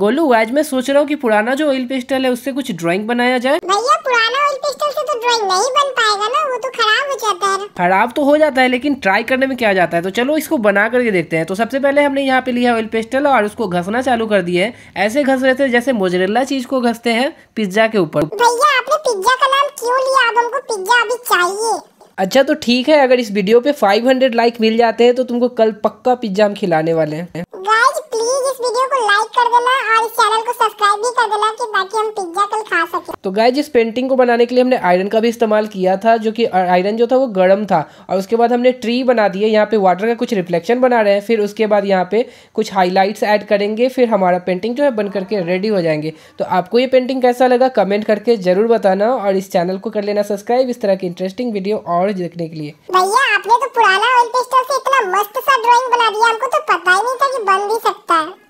गोलू आज मैं सोच रहा हूँ कि पुराना जो ऑयल पेस्टल है उससे कुछ ड्राइंग बनाया जाए भैया पुराना ऑयल पिस्टल से तो ड्राइंग नहीं बन पाएगा ना वो तो खराब हो जाता है खराब तो हो जाता है लेकिन ट्राई करने में क्या जाता है तो चलो इसको बना करके देखते हैं तो सबसे पहले हमने यहाँ पे लिया ऑयल पेस्टल और उसको घसना चालू कर दिया है ऐसे घस रहे थे जैसे मोजरेला चीज को घसते हैं पिज्जा के ऊपर भैया आपने पिज्जा का नाम क्यों लिया अब हमको पिज्जा अभी चाहिए अच्छा तो ठीक है अगर इस वीडियो पे 500 लाइक मिल जाते हैं तो तुमको कल पक्का पिज्जा हम खिलाने वाले हैं वीडियो को लाइक कर देना और इस चैनल को सब्सक्राइब भी कर देना कि ताकि हम पिज्जा कल खा सकें तो गाय जिस पेंटिंग को बनाने के लिए हमने आयरन का भी इस्तेमाल किया था जो कि आयरन जो था वो गर्म था और उसके बाद हमने ट्री बना दिए यहाँ पे वाटर का कुछ रिफ्लेक्शन बना रहे हैं फिर उसके बाद यहाँ पे कुछ हाईलाइट्स ऐड करेंगे फिर हमारा पेंटिंग जो है बन करके रेडी हो जाएंगे तो आपको ये पेंटिंग कैसा लगा कमेंट करके जरूर बताना और इस चैनल को कर लेना सब्सक्राइब इस तरह की इंटरेस्टिंग वीडियो और देखने के लिए भैया आपने तो पुराना से इतना मस्त सा ड्राइंग बना दिया हमको तो पता ही नहीं था कि बन भी सकता है